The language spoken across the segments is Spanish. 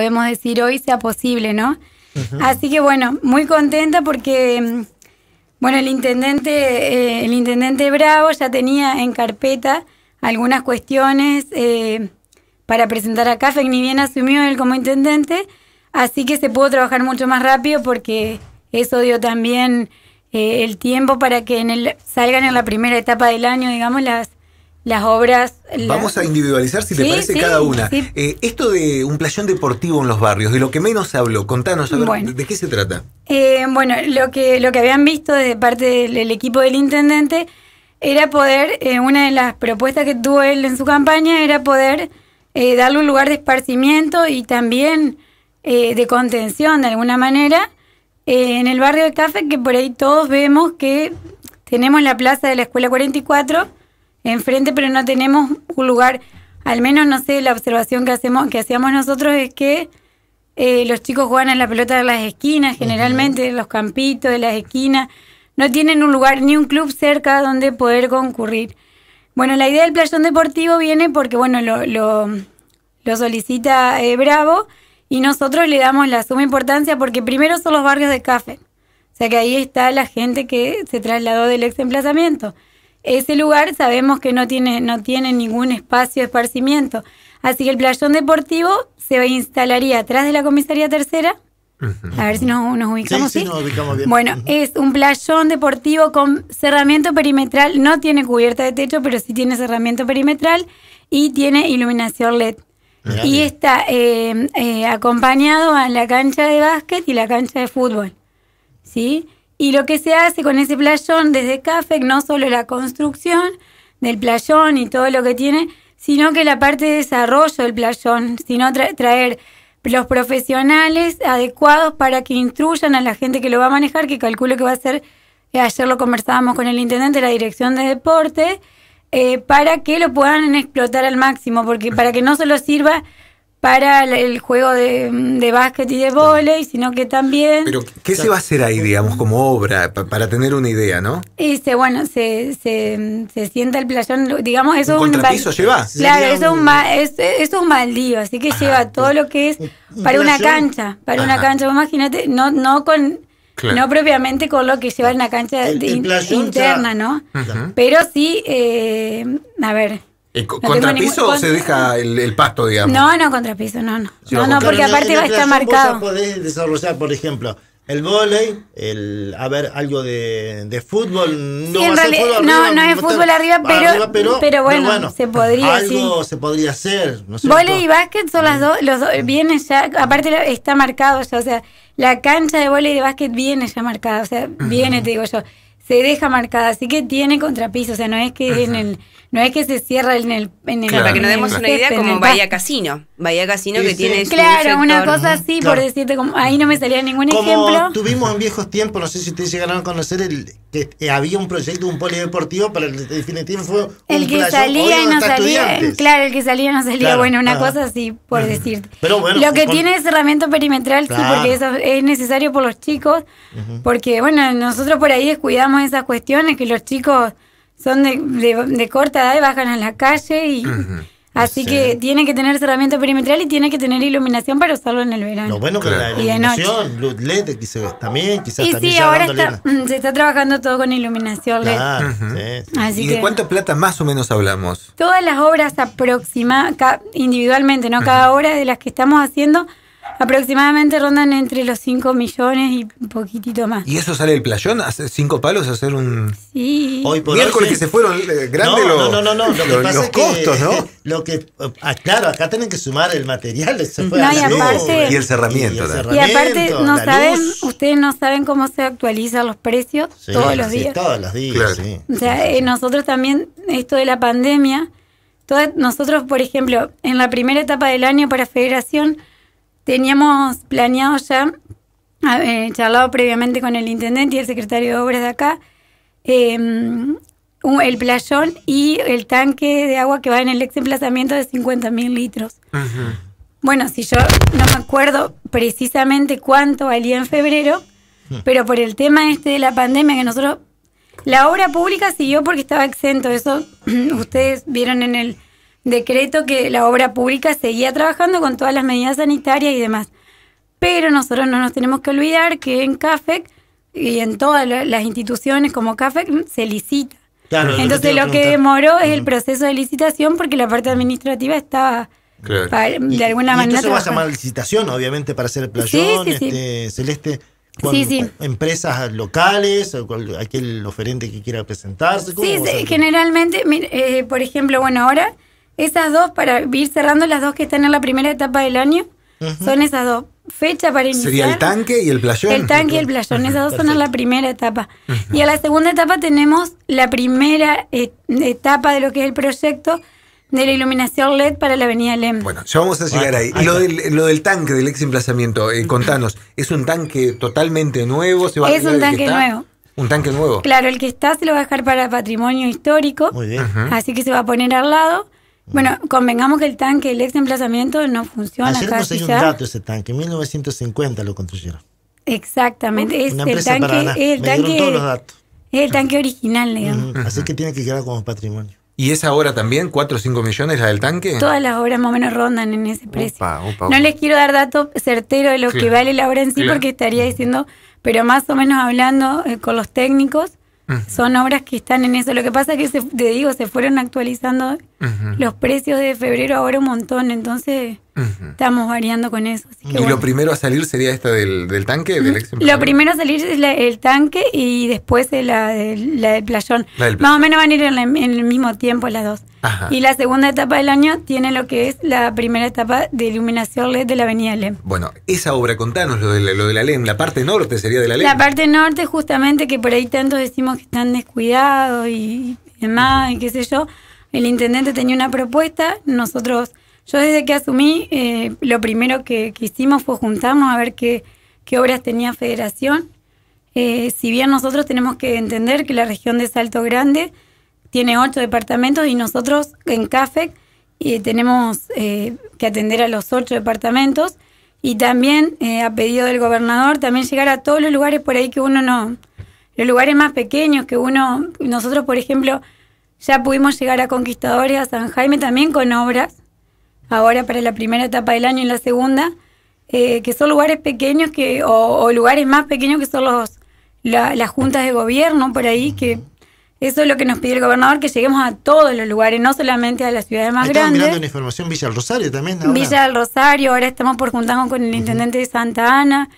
podemos decir hoy sea posible, ¿no? Así que bueno, muy contenta porque, mm, bueno, el intendente, eh, el intendente Bravo ya tenía en carpeta algunas cuestiones eh, para presentar a Café ni bien asumió él como intendente, así que se pudo trabajar mucho más rápido porque eso dio también eh, el tiempo para que en el, salgan en la primera etapa del año, digamos, las las obras. Vamos a individualizar si te parece cada una. Eh, esto de un playón deportivo en los barrios, de lo que menos habló, contanos, ¿de qué se trata? Eh, bueno, lo que, lo que habían visto de parte del equipo del intendente era poder, eh, una de las propuestas que tuvo él en su campaña era poder darle un lugar de esparcimiento y también de contención de alguna manera en el barrio de Café, que por ahí todos vemos que tenemos la plaza de la Escuela 44 enfrente, pero no tenemos un lugar, al menos no sé, la observación que hacemos, que hacíamos nosotros es que eh, los chicos juegan en la pelota de las esquinas, generalmente, en los campitos, de las esquinas, no tienen un lugar ni un club cerca donde poder concurrir. Bueno, la idea del playón deportivo viene porque, bueno, lo, solicita eh, Bravo y nosotros le damos la suma importancia porque primero son los barrios de Café. O sea que ahí está la gente que se trasladó del ex emplazamiento ese lugar sabemos que no tiene, no tiene ningún espacio de esparcimiento. Así que el playón deportivo se instalaría atrás de la comisaría tercera. A ver si nos, ubicamos. bien. Bueno, es un playón deportivo con cerramiento perimetral. No tiene cubierta de techo, pero sí tiene cerramiento perimetral y tiene iluminación LED. y está eh, eh, acompañado a la cancha de básquet y la cancha de fútbol. ¿Sí? Y lo que se hace con ese playón desde CAFEC, no solo la construcción del playón y todo lo que tiene, sino que la parte de desarrollo del playón, sino traer los profesionales adecuados para que instruyan a la gente que lo va a manejar, que calculo que va a ser, eh, ayer lo conversábamos con el intendente de la dirección de deporte, eh, para que lo puedan explotar al máximo, porque para que no solo sirva para el juego de, básquet y de volei, sino que también... Pero, ¿qué se va a hacer ahí, digamos, como obra, para tener una idea, no? este bueno, se, se, sienta el playón, digamos, eso ¿Un es un... lleva? Claro, eso es un, así que ah, lleva todo lo que es para una cancha, para una cancha, imagínate, no, no con... No propiamente con lo que lleva en la cancha interna, ¿no? Pero sí, eh, a ver, ¿El ¿Contrapiso o se deja el, pasto, digamos? No, no, contrapiso, no, no. no, no, porque aparte va a estar marcado. podés desarrollar, por ejemplo, el volei, el, a ver, algo de, de fútbol. No, no, no es fútbol arriba, pero, pero, bueno, se podría Algo se podría hacer. No volei y básquet son las mm. dos, los dos, viene ya, aparte está marcado ya, o sea, la cancha de volei y de básquet viene ya marcada, o sea, viene, te digo yo, se deja marcada, así que tiene contrapiso, o sea, no es que en el no es que se cierra en el... En para que nos demos una idea como Bahía Casino. Bahía Casino que tiene... Claro, una cosa así, por decirte, como ahí no me salía ningún ejemplo. Tuvimos en viejos tiempos, no sé si ustedes llegaron a conocer, el, que había un proyecto, un polideportivo, pero el definitivo fue... Un el que salía y no salía, claro, el que salía y no salía, bueno, una cosa así, por decirte. Pero Lo que tiene es herramienta perimetral, sí, porque eso es necesario por los chicos, porque bueno, nosotros por ahí descuidamos esas cuestiones, que los chicos son de, de, corta edad y bajan a la calle y... Así que tiene que tener cerramiento perimetral y tiene que tener iluminación para usarlo en el verano. Lo bueno que la iluminación, luz LED quizás también, quizás y sí, ahora mm, se está trabajando todo con iluminación LED. ¿Y de cuánto plata más o menos hablamos? Todas las obras aproximadas, individualmente, ¿no? Cada obra de las que estamos haciendo Aproximadamente rondan entre los 5 millones y un poquitito más. ¿Y eso sale el playón? ¿Hacer cinco palos? ¿Hacer un...? Sí. Hoy por Miércoles que se fueron eh, no, los, no, no, Lo los que, costos, ¿no? Lo que, eh, ah, claro, acá tienen que sumar el material. y, el cerramiento. Y, aparte, no saben, ustedes no saben cómo se actualizan los precios todos los días. todos los días, O eh, nosotros también, esto de la pandemia, todos nosotros, por ejemplo, en la primera etapa del año para Federación teníamos planeado ya, eh, charlado previamente con el intendente y el secretario de Obras de acá, em, el playón y el tanque de agua que va en el exemplazamiento de de mil litros. Bueno, si yo no me acuerdo precisamente cuánto valía en febrero, pero por el tema este de la pandemia que nosotros... La obra pública siguió porque estaba exento, eso ustedes vieron en el decreto que la obra pública seguía trabajando con todas las medidas sanitarias y demás. Pero nosotros no nos tenemos que olvidar que en CAFEC y en todas las instituciones como CAFEC se licita. Entonces lo, que demoró es el proceso de licitación porque la parte administrativa estaba... de alguna manera. Entonces va a llamar licitación, obviamente, para hacer el playón, este, celeste. empresas locales, aquel oferente que quiera presentarse. sí, generalmente, eh, por ejemplo, bueno, ahora esas dos, para ir cerrando las dos que están en la primera etapa del año, son esas dos. Fecha para iniciar. Sería el tanque y el playón. El tanque y el playón, esas dos son en la primera etapa. Y a la segunda etapa tenemos la primera eh, etapa de lo que es el proyecto, de la iluminación LED para la avenida LEM. Bueno, ya vamos a llegar ahí. Lo, del, tanque del exemplazamiento, eh, contanos, ¿es un tanque totalmente nuevo? es un tanque nuevo. Un tanque nuevo. Claro, el que está se lo va a dejar para patrimonio histórico. Así que se va a poner al lado. Bueno, convengamos que el tanque, el exemplazamiento no funciona. Ayer conseguí un dato ese tanque, 1950 lo construyeron. Exactamente, es el tanque, el tanque, original, digamos. así que tiene que quedar como patrimonio. ¿Y esa obra también, cuatro o 5 millones, la del tanque? Todas las obras más o menos rondan en ese precio. No les quiero dar datos certeros de lo que vale la obra en sí, porque estaría diciendo, pero más o menos hablando eh, con los técnicos, son obras que están en eso. Lo que pasa es que, se, te digo, se fueron actualizando los precios de febrero ahora un montón, entonces... Estamos variando con eso. ¿Y lo primero a salir sería esta del, tanque? Del lo primero a salir es el tanque y después la, del playón. Más o menos van a ir en, el mismo tiempo las dos. Y la segunda etapa del año tiene lo que es la primera etapa de iluminación LED de la Avenida LEM. Bueno, esa obra, contanos lo de, lo de la LEM, la parte norte sería de la LEM. La parte norte, justamente, que por ahí tantos decimos que están descuidados y demás, y qué sé yo. El intendente tenía una propuesta, nosotros yo desde que asumí, eh, lo primero que, hicimos fue juntarnos a ver qué, obras tenía Federación. Eh, si bien nosotros tenemos que entender que la región de Salto Grande tiene ocho departamentos y nosotros en CAFEC eh, tenemos que atender a los ocho departamentos y también a pedido del gobernador también llegar a todos los lugares por ahí que uno no, los lugares más pequeños que uno, nosotros por ejemplo ya pudimos llegar a Conquistadores, a San Jaime también con obras ahora para la primera etapa del año y la segunda, eh, que son lugares pequeños que, o, lugares más pequeños que son los, las juntas de gobierno por ahí, que eso es lo que nos pide el gobernador, que lleguemos a todos los lugares, no solamente a las ciudades más estamos grandes. mirando la información Villa del Rosario también. Villa del Rosario, ahora estamos por juntarnos con el intendente de Santa Ana.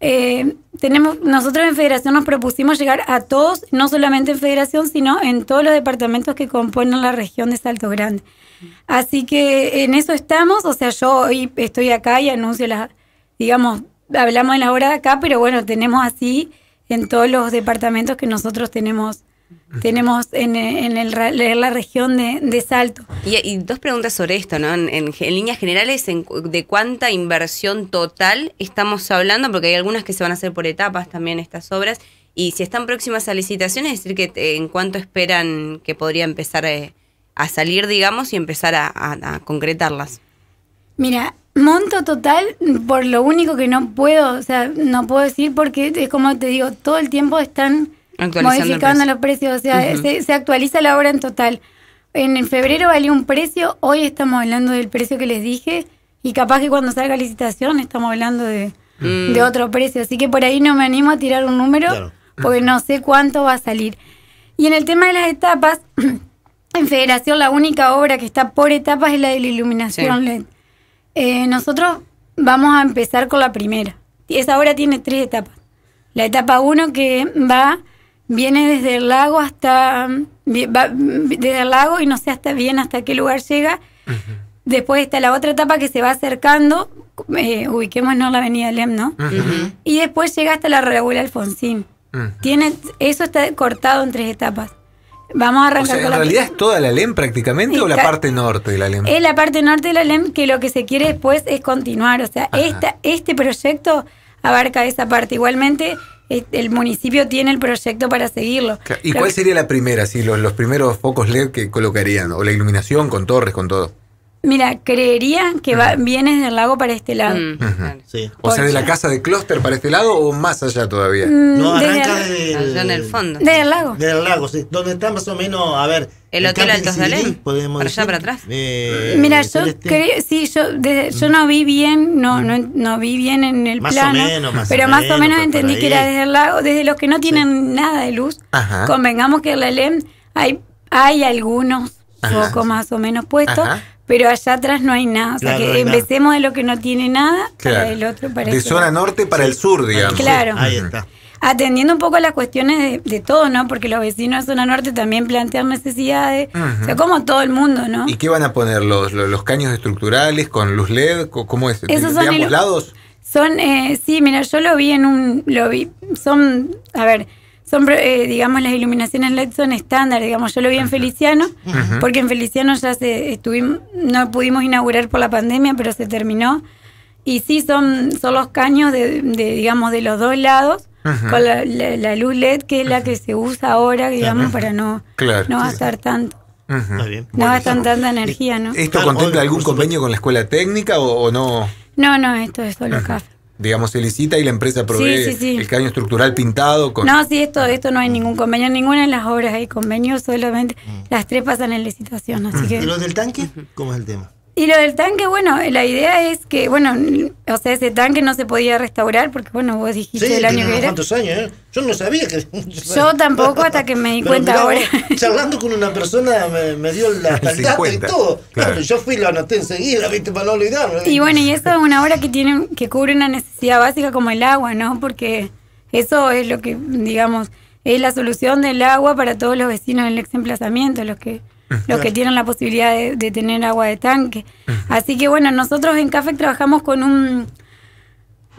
Eh, tenemos, nosotros en Federación nos propusimos llegar a todos, no solamente en Federación, sino en todos los departamentos que componen la región de Salto Grande. Así que en eso estamos, o sea, yo hoy estoy acá y anuncio la digamos, hablamos en la hora de acá, pero bueno, tenemos así en todos los departamentos que nosotros tenemos tenemos en, la región de, Salto. Y, dos preguntas sobre esto, ¿no? En, líneas generales, ¿de cuánta inversión total estamos hablando? Porque hay algunas que se van a hacer por etapas también estas obras. Y si están próximas a licitaciones, es decir, que eh, en cuánto esperan que podría empezar eh, a, salir, digamos, y empezar a, concretarlas. Mira, monto total, por lo único que no puedo, o sea, no puedo decir porque es como te digo, todo el tiempo están modificando los precios, o sea, se, actualiza la obra en total. En, febrero valía un precio, hoy estamos hablando del precio que les dije y capaz que cuando salga licitación estamos hablando de, mm. otro precio, así que por ahí no me animo a tirar un número porque no sé cuánto va a salir. Y en el tema de las etapas, en Federación la única obra que está por etapas es la de la iluminación LED. Eh, nosotros vamos a empezar con la primera. Esa obra tiene tres etapas. La etapa 1 que va viene desde el lago hasta mm, mm, desde el lago y no sé hasta bien hasta qué lugar llega. Después está la otra etapa que se va acercando, eh, Ubiquemos en la avenida Lem, ¿no? Y después llega hasta la Raúl Alfonsín. Tiene, eso está cortado en tres etapas. Vamos a arrancar ¿En la realidad es toda la LEM prácticamente o la parte norte de la LEM? Es la parte norte de la LEM que lo que se quiere después es continuar. O sea, esta, este proyecto abarca esa parte. Igualmente, eh, el municipio tiene el proyecto para seguirlo. ¿Y cuál sería la primera, si los primeros focos LED que colocarían? ¿O la iluminación con torres, con todo? Mira, creería que va, vienes del lago para este lado. Mm, o sea, de la casa de Closter para este lado o más allá todavía. Mm, no, arranca desde el, allá en el fondo. Desde el lago. Desde el lago, sí. Donde está más o menos, a ver. El, Hotel Alto Salén Podemos para allá, para atrás. Eh, Mira, yo creo, sí, yo, yo mm. no vi bien, no, no, vi bien en el plano. pero más o menos pues, entendí que era desde el lago, desde los que no tienen nada de luz. Convengamos que en la LEM hay, hay algunos Ajá. poco más o menos puestos pero allá atrás no hay nada. O sea, que empecemos de lo que no tiene nada para el otro para De zona norte para el sur, digamos. Claro. ahí está. Atendiendo un poco a las cuestiones de, de, todo, ¿no? Porque los vecinos de zona norte también plantean necesidades, o sea, como todo el mundo, ¿no? ¿Y qué van a poner? ¿Los, caños estructurales con luz LED? ¿Cómo es? Esos ambos lados? Son, eh, sí, mira, yo lo vi en un, lo vi, son, a ver, son, eh, digamos, las iluminaciones LED son estándar, digamos, yo lo vi en Feliciano, porque en Feliciano ya se estuvimos, no pudimos inaugurar por la pandemia, pero se terminó. Y sí, son, son los caños de, digamos, de los dos lados, con la, luz LED, que es la que se usa ahora, digamos, para no, no gastar tanto. No tanta energía, ¿no? ¿Esto ah, contempla algún convenio con la escuela técnica o, o no? No, no, esto es solo café digamos, se licita y la empresa provee el caño estructural pintado. Con... No, sí, esto, esto no hay ningún convenio, ninguna de las obras hay convenio, solamente mm. las tres pasan en licitación. Así que... ¿Y los del tanque? ¿Cómo es el tema? Y lo del tanque, bueno, la idea es que, bueno, o sea, ese tanque no se podía restaurar porque, bueno, vos dijiste el año que, ¿Cuántos años? ¿eh? Yo no sabía que. Yo tampoco hasta que me di cuenta ahora. Charlando con una persona me, dio la calidad y todo. yo fui y lo anoté enseguida, viste, para no olvidarme. Y bueno, y eso es una obra que tiene, que cubre una necesidad básica como el agua, ¿no? Porque eso es lo que, digamos, es la solución del agua para todos los vecinos del exemplazamiento, los que los que tienen la posibilidad de, tener agua de tanque. Así que bueno, nosotros en CAFEC trabajamos con un,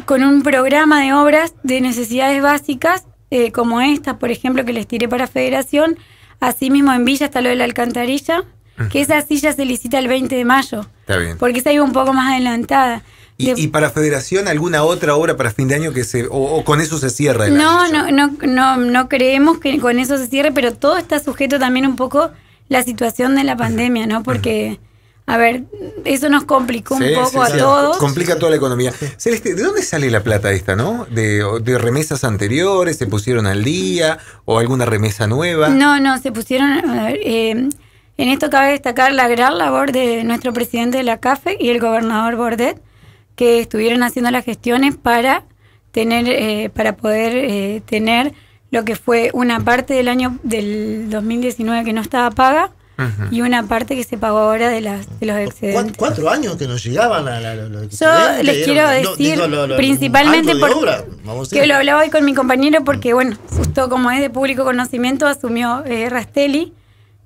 con un programa de obras de necesidades básicas, eh, como esta, por ejemplo, que les tiré para Federación. Asimismo, en Villa está lo de la alcantarilla, que esa silla se licita el 20 de mayo. Está bien. Porque esa iba un poco más adelantada. ¿Y, para Federación alguna otra obra para fin de año que se. o, con eso se cierra no, No, no, no, no creemos que con eso se cierre, pero todo está sujeto también un poco la situación de la pandemia, ¿no? Porque, a ver, eso nos complicó un poco a sí, todos. Complica toda la economía. Celeste, ¿de dónde sale la plata esta, no? ¿De, remesas anteriores? ¿Se pusieron al día? ¿O alguna remesa nueva? No, no, se pusieron... Eh, en esto cabe destacar la gran labor de nuestro presidente de la CAFE y el gobernador Bordet, que estuvieron haciendo las gestiones para tener, eh, para poder eh, tener lo que fue una parte del año del 2019 que no estaba paga y una parte que se pagó ahora de, las, de los excedentes. Cuatro años que nos llegaban a Yo les quiero decir, principalmente que lo hablaba hoy con mi compañero porque, bueno, justo como es de público conocimiento, asumió eh, Rastelli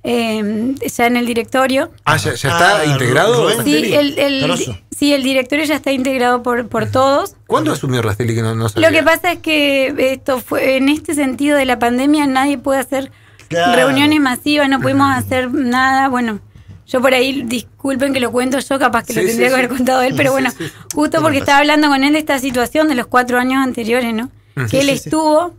Em, ya en el directorio. Ah, ¿ya, está ah, integrado? sí el, directorio ya está integrado por, por todos. ¿Cuándo asumió Rastelli que no, Lo que pasa es que esto fue en este sentido de la pandemia nadie puede hacer reuniones masivas, no pudimos hacer nada, bueno... Yo por ahí, disculpen que lo cuento yo, capaz que lo tendría que haber contado él, pero bueno, justo porque estaba hablando con él de esta situación de los cuatro años anteriores, ¿no? Que él estuvo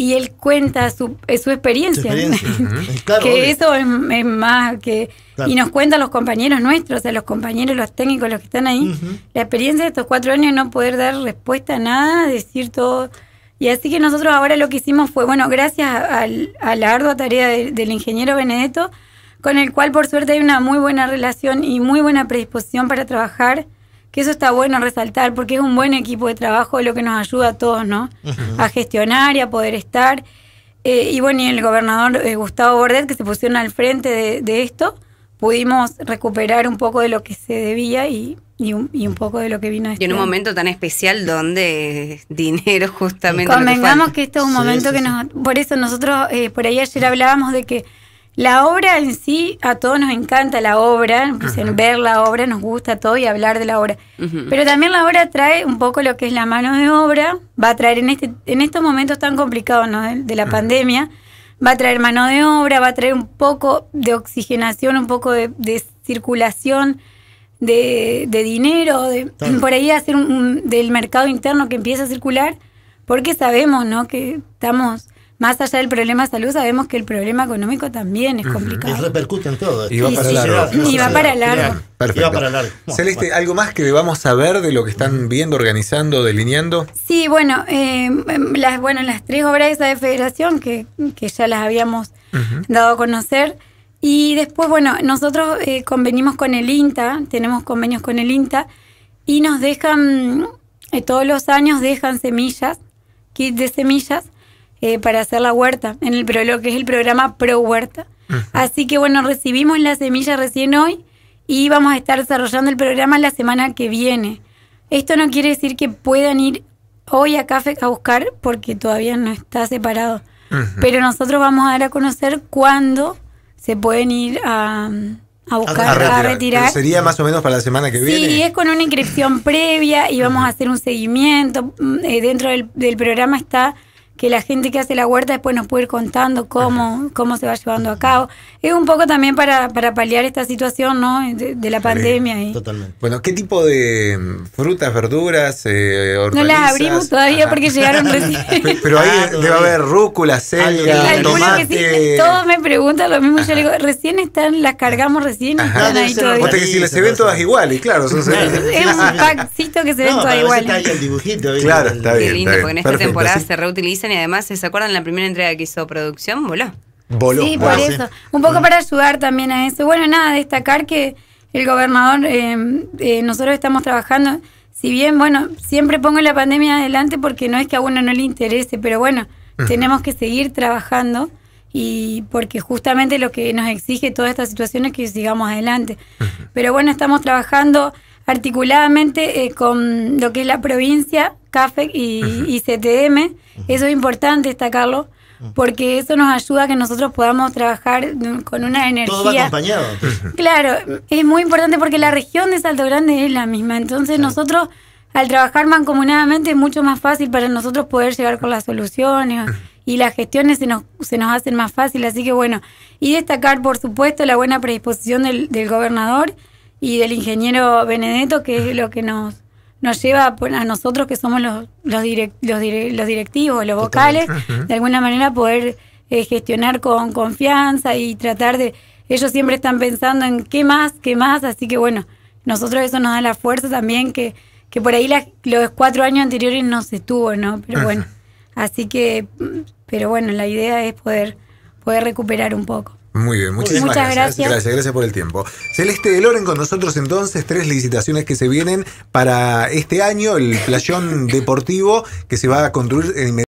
y él cuenta su, eh, experiencia, que eso es, más que y nos cuentan los compañeros nuestros, o los compañeros, los técnicos, los que están ahí, la experiencia de estos cuatro años no poder dar respuesta a nada, decir todo. Y así que nosotros ahora lo que hicimos fue, bueno, gracias a la ardua tarea del ingeniero Benedetto, con el cual por suerte hay una muy buena relación y muy buena predisposición para trabajar que eso está bueno resaltar porque es un buen equipo de trabajo lo que nos ayuda a todos, ¿no? A gestionar y a poder estar. Eh, y bueno, y el gobernador eh, Gustavo Bordet, que se pusieron al frente de, esto, pudimos recuperar un poco de lo que se debía y, un, poco de lo que vino. Este y en un momento tan especial donde dinero justamente... Convengamos que, esto es un momento que nos... Por eso nosotros, eh, por ahí ayer hablábamos de que la obra en sí, a todos nos encanta la obra, pues, en ver la obra nos gusta todo y hablar de la obra. Pero también la obra trae un poco lo que es la mano de obra, va a traer en, este, en estos momentos tan complicados de, la pandemia, va a traer mano de obra, va a traer un poco de oxigenación, un poco de, circulación de, dinero, de, por ahí hacer del mercado interno que empieza a circular, porque sabemos ¿no? que estamos más allá del problema de salud, sabemos que el problema económico también es complicado. Y repercute en todo. Y va para largo. Y va para largo. Celeste, ¿algo más que debamos saber de lo que están viendo, organizando, delineando? Sí, bueno, eh, las, bueno, las tres obras esa de federación que, ya las habíamos dado a conocer. Y después, bueno, nosotros eh, convenimos con el INTA, tenemos convenios con el INTA, y nos dejan, eh, todos los años dejan semillas, kits de semillas, eh, para hacer la huerta, en el, lo que es el programa Pro Huerta. Así que bueno, recibimos la semilla recién hoy y vamos a estar desarrollando el programa la semana que viene. Esto no quiere decir que puedan ir hoy a café a buscar porque todavía no está separado. Pero nosotros vamos a dar a conocer cuándo se pueden ir a, a buscar, a retirar. Sería más o menos para la semana que viene. Sí, es con una inscripción previa y vamos a hacer un seguimiento. Mm, eh, dentro del, del programa está que la gente que hace la huerta después nos puede ir contando cómo, cómo se va llevando a cabo. Es un poco también para, para paliar esta situación ¿no? de, la pandemia. Totalmente. Bueno, ¿qué tipo de mm, frutas, verduras, eh, No las abrimos todavía porque llegaron recién. Pero ahí debe haber rúcula, selga, tomate. Sí, todos me preguntan lo mismo. Yo le digo, recién están, las cargamos recién Ajá. están ahí todavía. que si las se ven todas iguales, claro. claro. Es un packcito que se no, ven todas iguales. Está ahí el dibujito. Claro, está bien. Qué lindo, porque en esta temporada se reutiliza y además, ¿se acuerdan la primera entrega que hizo producción? Voló. Voló. Sí, por eso. Un poco para ayudar también a eso. Bueno, nada, destacar que el gobernador, eh, eh, nosotros estamos trabajando, si bien, bueno, siempre pongo la pandemia adelante porque no es que a uno no le interese, pero bueno, tenemos que seguir trabajando y porque justamente lo que nos exige toda esta situación es que sigamos adelante. Pero bueno, estamos trabajando articuladamente eh, con lo que es la provincia, CAFEC y, CTM. Eso es importante destacarlo porque eso nos ayuda a que nosotros podamos trabajar con una energía. Todo va acompañado. Claro, es muy importante porque la región de Salto Grande es la misma. Entonces nosotros, al trabajar mancomunadamente, es mucho más fácil para nosotros poder llegar con las soluciones y las gestiones se nos, hacen más fácil. Así que bueno, y destacar, por supuesto, la buena predisposición del gobernador y del ingeniero Benedetto, que es lo que nos, nos lleva a nosotros que somos los, los, los, directivos, los vocales, de alguna manera poder eh, gestionar con confianza y tratar de... Ellos siempre están pensando en qué más, qué más, así que bueno, nosotros eso nos da la fuerza también que, que por ahí los cuatro años anteriores no se estuvo, ¿no? Pero bueno, así que, pero bueno, la idea es poder, poder recuperar un poco. Muy bien, muchísimas Muchas gracias. gracias. gracias. por el tiempo. Celeste de Loren con nosotros entonces, tres licitaciones que se vienen para este año, el playón deportivo que se va a construir en